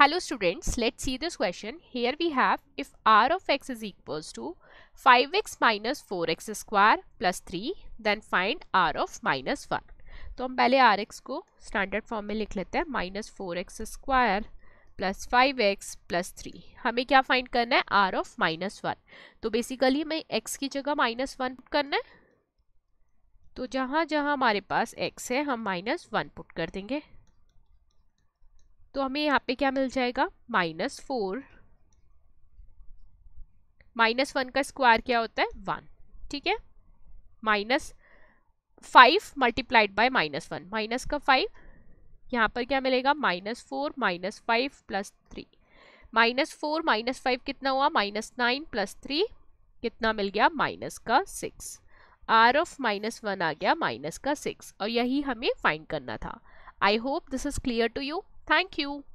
Hello students let see this question here we have if R of x is x two five x minus four x square plus three then find R of minus one तो हम पहले R x को standard form में लिख लेते हैं minus four x square plus five x plus three हमें क्या फाइंड करना है आर ऑफ माइनस वन तो बेसिकली हमें एक्स की जगह माइनस वन पुट करना है तो जहाँ जहाँ हमारे पास एक्स है हम माइनस वन पुट कर देंगे तो हमें यहाँ पे क्या मिल जाएगा माइनस फोर माइनस वन का स्क्वायर क्या होता है वन ठीक है minus five multiplied by minus one minus का फाइव यहाँ पर क्या मिलेगा minus four minus five plus three minus four minus five कितना हुआ माइनस नाइन प्लस थ्री कितना मिल गया माइनस का six R of minus one आ गया माइनस का सिक्स और यही हमें फाइंड करना था I hope this is clear to you Thank you.